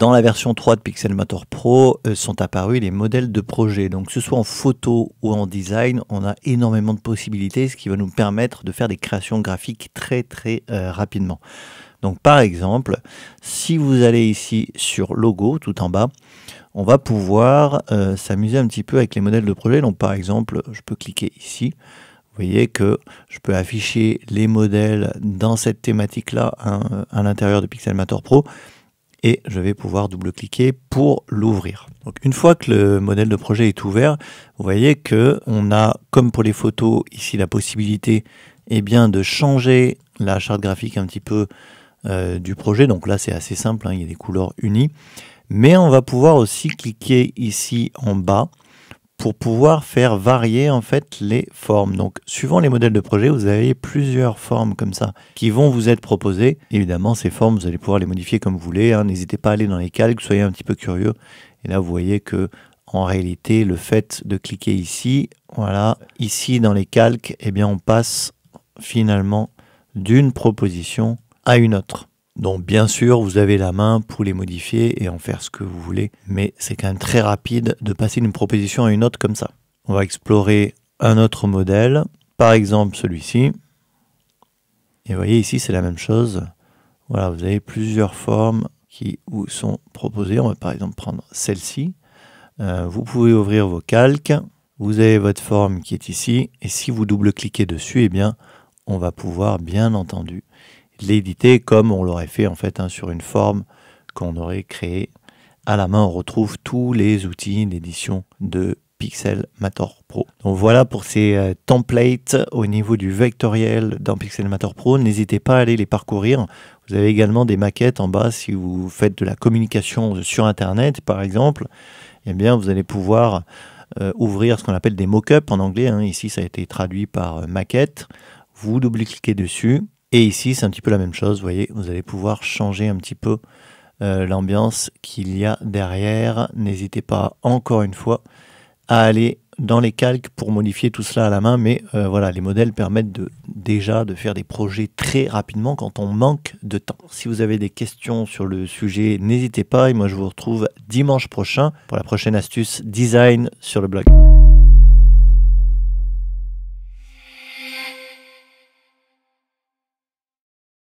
dans la version 3 de Pixelmator Pro euh, sont apparus les modèles de projet. Donc que ce soit en photo ou en design, on a énormément de possibilités, ce qui va nous permettre de faire des créations graphiques très très euh, rapidement. Donc par exemple, si vous allez ici sur logo tout en bas, on va pouvoir euh, s'amuser un petit peu avec les modèles de projet. Donc par exemple, je peux cliquer ici. Vous voyez que je peux afficher les modèles dans cette thématique-là hein, à l'intérieur de Pixelmator Pro et je vais pouvoir double-cliquer pour l'ouvrir. une fois que le modèle de projet est ouvert, vous voyez que on a, comme pour les photos, ici la possibilité eh bien, de changer la charte graphique un petit peu euh, du projet. Donc là c'est assez simple, hein, il y a des couleurs unies. Mais on va pouvoir aussi cliquer ici en bas pour pouvoir faire varier en fait les formes. Donc suivant les modèles de projet, vous avez plusieurs formes comme ça qui vont vous être proposées. Évidemment, ces formes, vous allez pouvoir les modifier comme vous voulez. Hein. N'hésitez pas à aller dans les calques, soyez un petit peu curieux. Et là, vous voyez que en réalité, le fait de cliquer ici, voilà, ici dans les calques, eh bien on passe finalement d'une proposition à une autre. Donc bien sûr, vous avez la main pour les modifier et en faire ce que vous voulez, mais c'est quand même très rapide de passer d'une proposition à une autre comme ça. On va explorer un autre modèle, par exemple celui-ci. Et vous voyez ici, c'est la même chose. Voilà, vous avez plusieurs formes qui vous sont proposées. On va par exemple prendre celle-ci. Euh, vous pouvez ouvrir vos calques. Vous avez votre forme qui est ici. Et si vous double-cliquez dessus, eh bien, on va pouvoir bien entendu l'éditer comme on l'aurait fait en fait hein, sur une forme qu'on aurait créée à la main. On retrouve tous les outils d'édition de Pixel Pro. Donc voilà pour ces euh, templates au niveau du vectoriel dans Pixel Pro. N'hésitez pas à aller les parcourir. Vous avez également des maquettes en bas si vous faites de la communication sur Internet par exemple. et eh bien, vous allez pouvoir euh, ouvrir ce qu'on appelle des mock-ups en anglais. Hein. Ici, ça a été traduit par euh, maquette. Vous double-cliquez dessus et ici, c'est un petit peu la même chose, vous voyez, vous allez pouvoir changer un petit peu euh, l'ambiance qu'il y a derrière. N'hésitez pas, encore une fois, à aller dans les calques pour modifier tout cela à la main, mais euh, voilà, les modèles permettent de, déjà de faire des projets très rapidement quand on manque de temps. Si vous avez des questions sur le sujet, n'hésitez pas, et moi je vous retrouve dimanche prochain pour la prochaine astuce design sur le blog.